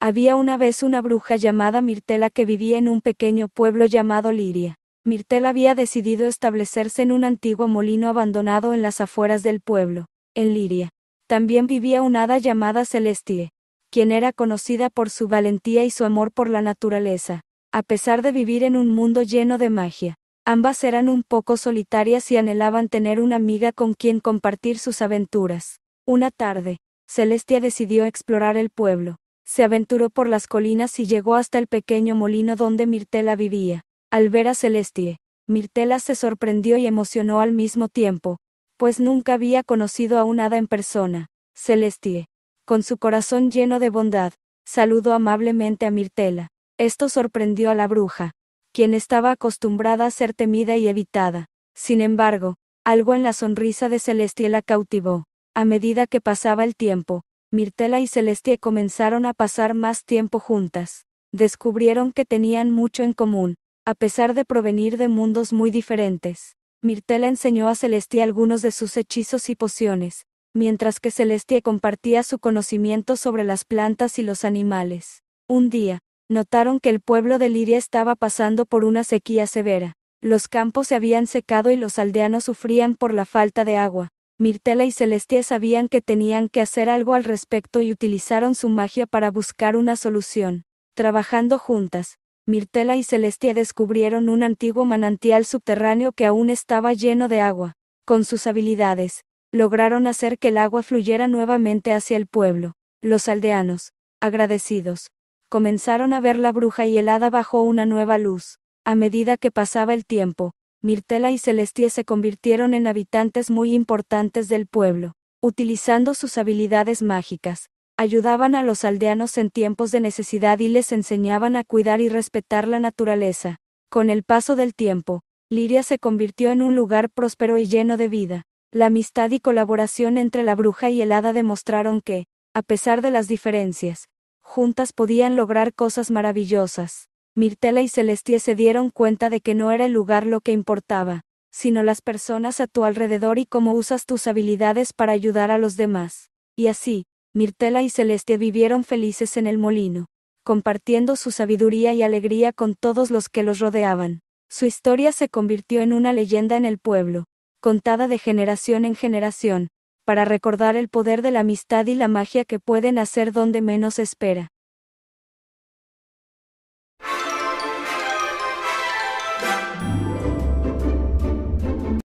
Había una vez una bruja llamada Mirtela que vivía en un pequeño pueblo llamado Liria. Mirtela había decidido establecerse en un antiguo molino abandonado en las afueras del pueblo, en Liria. También vivía una hada llamada Celestie, quien era conocida por su valentía y su amor por la naturaleza, a pesar de vivir en un mundo lleno de magia. Ambas eran un poco solitarias y anhelaban tener una amiga con quien compartir sus aventuras. Una tarde, Celestia decidió explorar el pueblo se aventuró por las colinas y llegó hasta el pequeño molino donde Mirtela vivía. Al ver a Celestie, Mirtela se sorprendió y emocionó al mismo tiempo, pues nunca había conocido a un hada en persona. Celestie, con su corazón lleno de bondad, saludó amablemente a Mirtela. Esto sorprendió a la bruja, quien estaba acostumbrada a ser temida y evitada. Sin embargo, algo en la sonrisa de Celestie la cautivó. A medida que pasaba el tiempo, Mirtela y Celestia comenzaron a pasar más tiempo juntas. Descubrieron que tenían mucho en común, a pesar de provenir de mundos muy diferentes. Mirtela enseñó a Celestia algunos de sus hechizos y pociones, mientras que Celestia compartía su conocimiento sobre las plantas y los animales. Un día, notaron que el pueblo de Liria estaba pasando por una sequía severa. Los campos se habían secado y los aldeanos sufrían por la falta de agua. Mirtela y Celestia sabían que tenían que hacer algo al respecto y utilizaron su magia para buscar una solución. Trabajando juntas, Mirtela y Celestia descubrieron un antiguo manantial subterráneo que aún estaba lleno de agua. Con sus habilidades, lograron hacer que el agua fluyera nuevamente hacia el pueblo. Los aldeanos, agradecidos, comenzaron a ver la bruja y el hada bajo una nueva luz. A medida que pasaba el tiempo, Mirtela y Celestia se convirtieron en habitantes muy importantes del pueblo. Utilizando sus habilidades mágicas, ayudaban a los aldeanos en tiempos de necesidad y les enseñaban a cuidar y respetar la naturaleza. Con el paso del tiempo, Liria se convirtió en un lugar próspero y lleno de vida. La amistad y colaboración entre la bruja y el hada demostraron que, a pesar de las diferencias, juntas podían lograr cosas maravillosas. Mirtela y Celestia se dieron cuenta de que no era el lugar lo que importaba, sino las personas a tu alrededor y cómo usas tus habilidades para ayudar a los demás. Y así, Mirtela y Celestia vivieron felices en el molino, compartiendo su sabiduría y alegría con todos los que los rodeaban. Su historia se convirtió en una leyenda en el pueblo, contada de generación en generación, para recordar el poder de la amistad y la magia que pueden hacer donde menos espera.